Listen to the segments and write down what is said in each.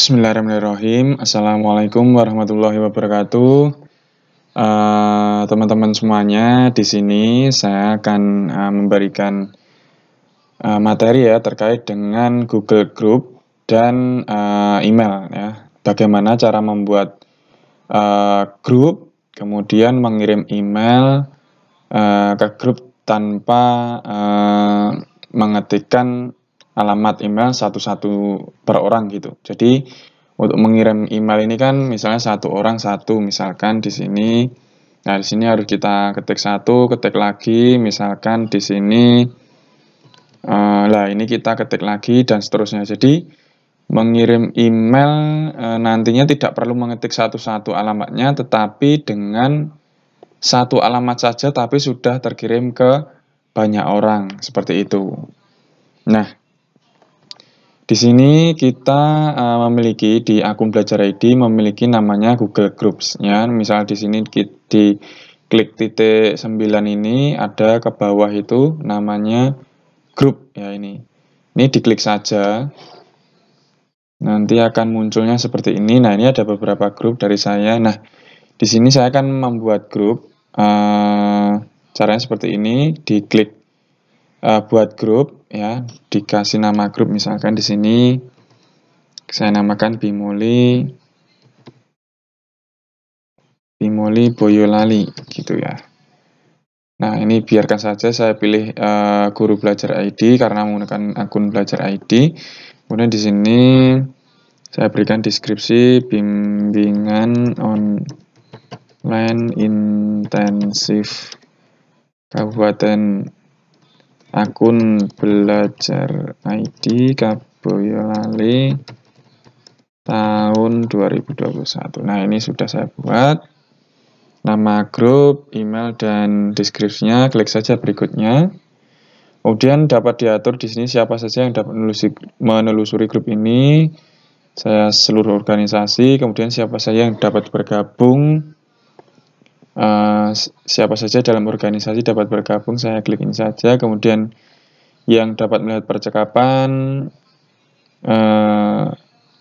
Bismillahirrahmanirrahim. Assalamualaikum warahmatullahi wabarakatuh. Eh, teman-teman uh, semuanya, di sini saya akan uh, memberikan uh, materi ya terkait dengan Google Group dan uh, email ya. Bagaimana cara membuat uh, grup, kemudian mengirim email uh, ke grup tanpa uh, mengetikkan alamat email satu-satu per orang gitu. Jadi untuk mengirim email ini kan misalnya satu orang satu misalkan di sini nah di sini harus kita ketik satu ketik lagi misalkan di sini uh, lah ini kita ketik lagi dan seterusnya jadi mengirim email uh, nantinya tidak perlu mengetik satu-satu alamatnya tetapi dengan satu alamat saja tapi sudah terkirim ke banyak orang seperti itu nah di sini kita uh, memiliki di akun Belajar ID memiliki namanya Google Groups ya. Misal di sini di, klik titik 9 ini ada ke bawah itu namanya grup ya ini. Ini diklik saja. Nanti akan munculnya seperti ini. Nah, ini ada beberapa grup dari saya. Nah, di sini saya akan membuat grup uh, caranya seperti ini, diklik uh, buat grup ya dikasih nama grup misalkan di sini saya namakan Bimoli Bimoli Boyolali gitu ya Nah ini biarkan saja saya pilih uh, guru belajar ID karena menggunakan akun belajar ID kemudian di sini saya berikan deskripsi bimbingan online intensif Kabupaten akun belajar ID Kaboyolali tahun 2021. Nah, ini sudah saya buat. Nama grup, email, dan deskripsinya, klik saja berikutnya. Kemudian dapat diatur di sini siapa saja yang dapat menelusuri grup ini, saya seluruh organisasi, kemudian siapa saja yang dapat bergabung, Eh, siapa saja dalam organisasi dapat bergabung, saya klik ini saja. Kemudian yang dapat melihat percakapan, uh,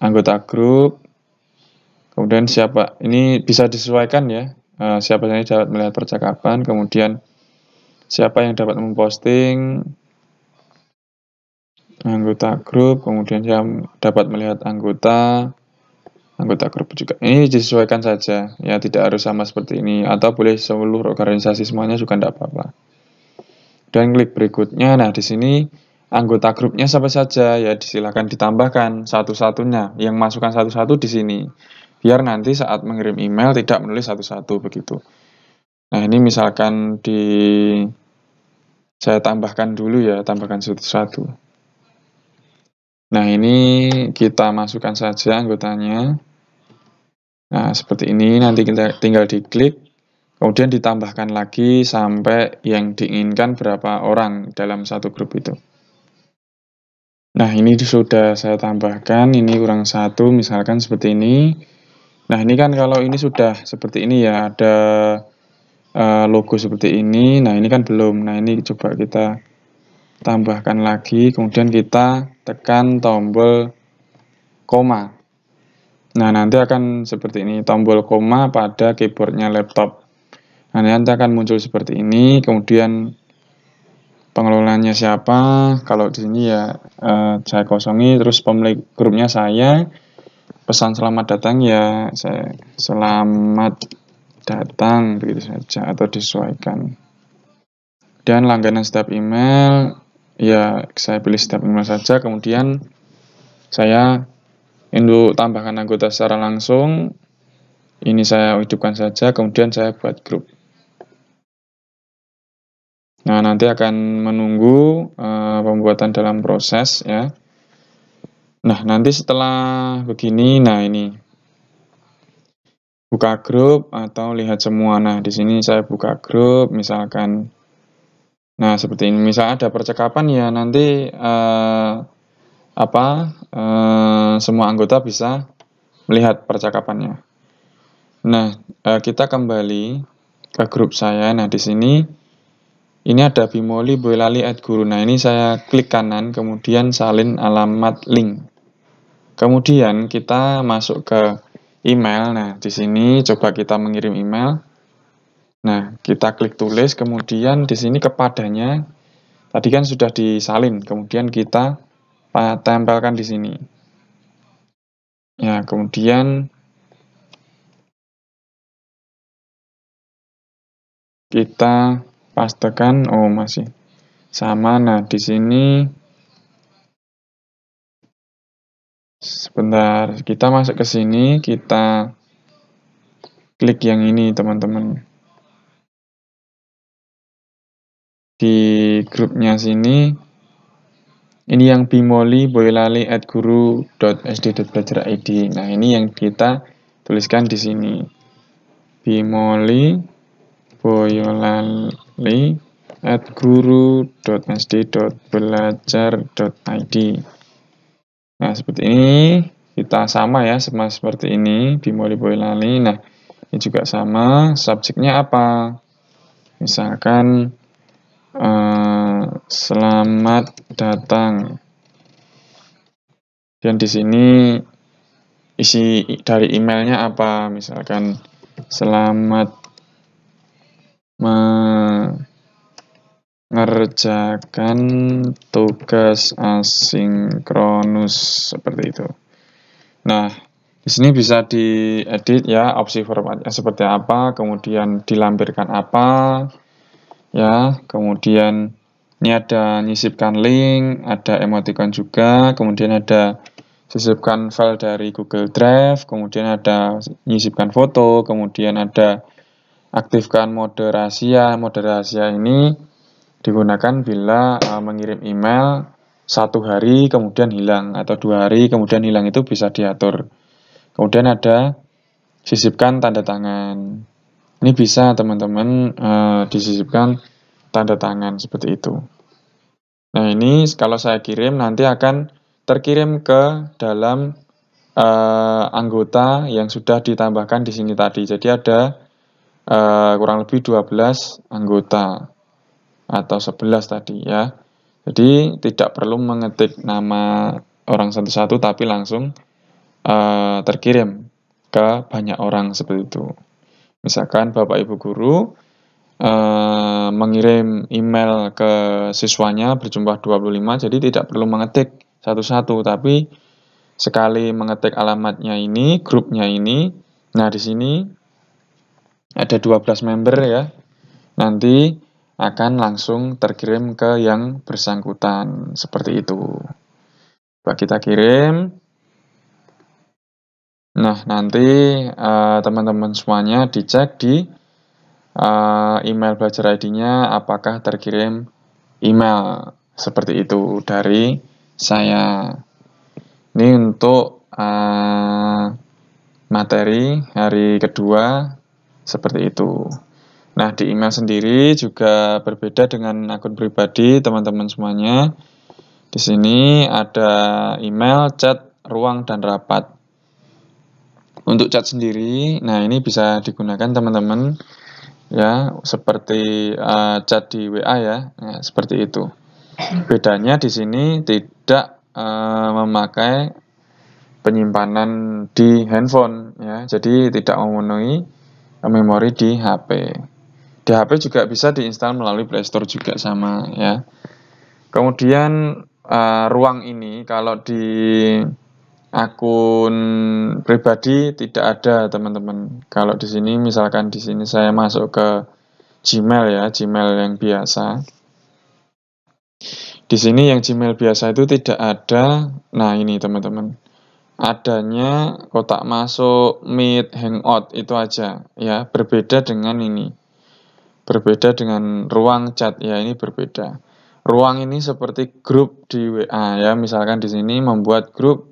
anggota grup, kemudian siapa, ini bisa disesuaikan ya, uh, siapa saja dapat melihat percakapan, kemudian siapa yang dapat memposting, anggota grup, kemudian yang dapat melihat anggota, anggota grup juga. Ini disesuaikan saja, ya tidak harus sama seperti ini, atau boleh seluruh organisasi semuanya juga tidak apa-apa. Dan klik berikutnya, nah di sini anggota grupnya siapa saja, ya disilahkan ditambahkan satu-satunya, yang masukkan satu-satu di sini, biar nanti saat mengirim email tidak menulis satu-satu begitu. Nah ini misalkan di saya tambahkan dulu ya, tambahkan satu-satu. Nah ini kita masukkan saja anggotanya. Nah, seperti ini nanti kita tinggal diklik, kemudian ditambahkan lagi sampai yang diinginkan berapa orang dalam satu grup itu. Nah, ini sudah saya tambahkan, ini kurang satu, misalkan seperti ini. Nah, ini kan kalau ini sudah seperti ini ya, ada eh, logo seperti ini, nah ini kan belum. Nah, ini coba kita tambahkan lagi, kemudian kita tekan tombol koma. Nah, nanti akan seperti ini, tombol koma pada keyboardnya laptop. Nah, nanti akan muncul seperti ini, kemudian pengelolanya siapa, kalau di sini ya eh, saya kosongi, terus pemilik grupnya saya, pesan selamat datang ya saya selamat datang begitu saja atau disesuaikan. Dan langganan setiap email, ya saya pilih setiap email saja, kemudian saya untuk tambahkan anggota secara langsung, ini saya hidupkan saja, kemudian saya buat grup. Nah, nanti akan menunggu uh, pembuatan dalam proses ya. Nah, nanti setelah begini, nah ini. Buka grup atau lihat semua. Nah, di sini saya buka grup, misalkan. Nah, seperti ini. Misal ada percakapan ya, nanti... Uh, apa eh, semua anggota bisa melihat percakapannya. Nah, eh, kita kembali ke grup saya. Nah, di sini ini ada Bimoli Boylali at Guru. Nah, ini saya klik kanan kemudian salin alamat link. Kemudian kita masuk ke email. Nah, di sini coba kita mengirim email. Nah, kita klik tulis kemudian di sini kepadanya tadi kan sudah disalin. Kemudian kita tempelkan di sini. Ya, kemudian kita pastekan oh masih sama. Nah, di sini sebentar kita masuk ke sini, kita klik yang ini, teman-teman. Di grupnya sini ini yang bimoli boyolali at guru guru.sd.belajar.id nah ini yang kita tuliskan di sini bimoli boyolali at guru guru.sd.belajar.id nah seperti ini kita sama ya sama seperti ini bimoli boyolali nah ini juga sama subjeknya apa misalkan uh, selamat datang. Dan di sini isi dari emailnya apa? Misalkan selamat mengerjakan tugas asinkronus seperti itu. Nah, di sini bisa diedit ya opsi formatnya seperti apa, kemudian dilampirkan apa, ya kemudian ini ada nyisipkan link ada emoticon juga kemudian ada sisipkan file dari Google Drive kemudian ada nyisipkan foto kemudian ada aktifkan mode rahasia mode rahasia ini digunakan bila uh, mengirim email satu hari kemudian hilang atau dua hari kemudian hilang itu bisa diatur kemudian ada sisipkan tanda tangan ini bisa teman-teman uh, disisipkan tanda tangan seperti itu. Nah ini kalau saya kirim nanti akan terkirim ke dalam uh, anggota yang sudah ditambahkan di sini tadi. Jadi ada uh, kurang lebih 12 anggota atau 11 tadi ya. Jadi tidak perlu mengetik nama orang satu-satu tapi langsung uh, terkirim ke banyak orang seperti itu. Misalkan Bapak Ibu guru eh, mengirim email ke siswanya berjumlah 25, jadi tidak perlu mengetik satu-satu, tapi sekali mengetik alamatnya ini, grupnya ini, nah di sini ada 12 member ya, nanti akan langsung terkirim ke yang bersangkutan, seperti itu. Coba kita kirim, Nah, nanti eh, teman-teman uh, semuanya dicek di uh, email belajar ID-nya apakah terkirim email. Seperti itu dari saya. Ini untuk uh, materi hari kedua seperti itu. Nah, di email sendiri juga berbeda dengan akun pribadi teman-teman semuanya. Di sini ada email, chat, ruang, dan rapat. Untuk cat sendiri, nah ini bisa digunakan teman-teman ya seperti uh, cat di WA ya, ya seperti itu. Bedanya di sini tidak uh, memakai penyimpanan di handphone ya, jadi tidak memenuhi memori di HP. Di HP juga bisa diinstal melalui Play Store juga sama ya. Kemudian uh, ruang ini kalau di akun pribadi tidak ada teman-teman. Kalau di sini misalkan di sini saya masuk ke Gmail ya, Gmail yang biasa. Di sini yang Gmail biasa itu tidak ada. Nah, ini teman-teman. Adanya kotak masuk Meet, Hangout itu aja ya, berbeda dengan ini. Berbeda dengan ruang chat ya, ini berbeda. Ruang ini seperti grup di WA ya, misalkan di sini membuat grup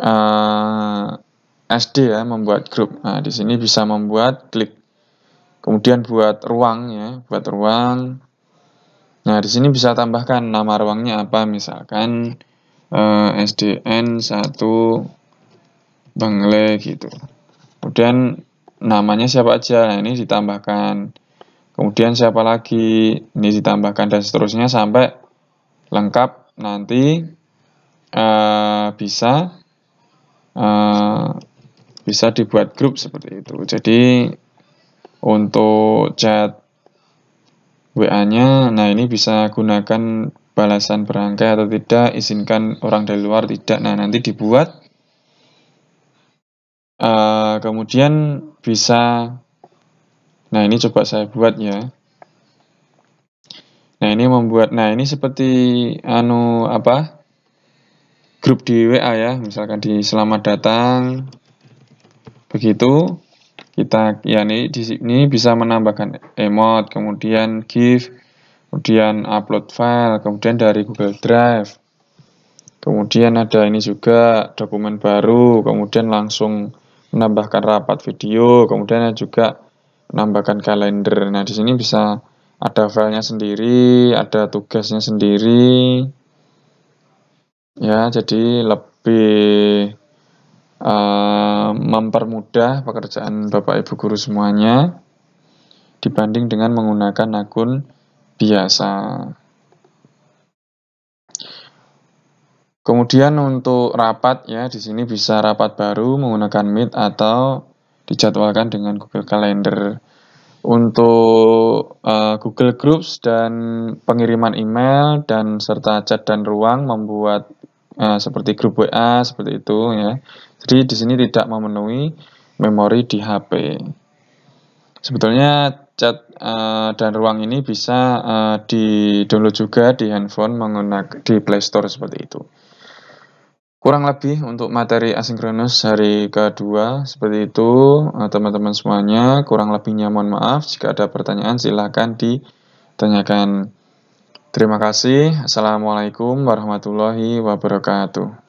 uh, eh, SD ya membuat grup. Nah, di sini bisa membuat klik. Kemudian buat ruang ya, buat ruang. Nah, di sini bisa tambahkan nama ruangnya apa misalkan uh, eh, SDN 1 Bengle gitu. Kemudian namanya siapa aja. Nah, ini ditambahkan. Kemudian siapa lagi? Ini ditambahkan dan seterusnya sampai lengkap nanti uh, bisa Eh, bisa dibuat grup seperti itu. Jadi untuk chat WA-nya, nah ini bisa gunakan balasan berangkai atau tidak, izinkan orang dari luar tidak. Nah nanti dibuat, uh, kemudian bisa, nah ini coba saya buat ya. Nah ini membuat, nah ini seperti anu apa? grup di WA ya, misalkan di selamat datang, begitu kita ya nih di sini bisa menambahkan emot, kemudian GIF, kemudian upload file, kemudian dari Google Drive. Kemudian ada ini juga dokumen baru, kemudian langsung menambahkan rapat video, kemudian juga menambahkan kalender. Nah, di sini bisa ada filenya sendiri, ada tugasnya sendiri, Ya, jadi lebih uh, mempermudah pekerjaan Bapak Ibu guru semuanya dibanding dengan menggunakan akun biasa. Kemudian untuk rapat ya, di sini bisa rapat baru menggunakan Meet atau dijadwalkan dengan Google Calendar untuk uh, Google Groups dan pengiriman email dan serta chat dan ruang membuat uh, seperti grup WA seperti itu ya. Jadi di sini tidak memenuhi memori di HP. Sebetulnya chat uh, dan ruang ini bisa uh, di download juga di handphone menggunakan di Play Store seperti itu. Kurang lebih untuk materi asinkronus hari kedua seperti itu eh, teman-teman semuanya. Kurang lebihnya mohon maaf jika ada pertanyaan silahkan ditanyakan. Terima kasih. Assalamualaikum warahmatullahi wabarakatuh.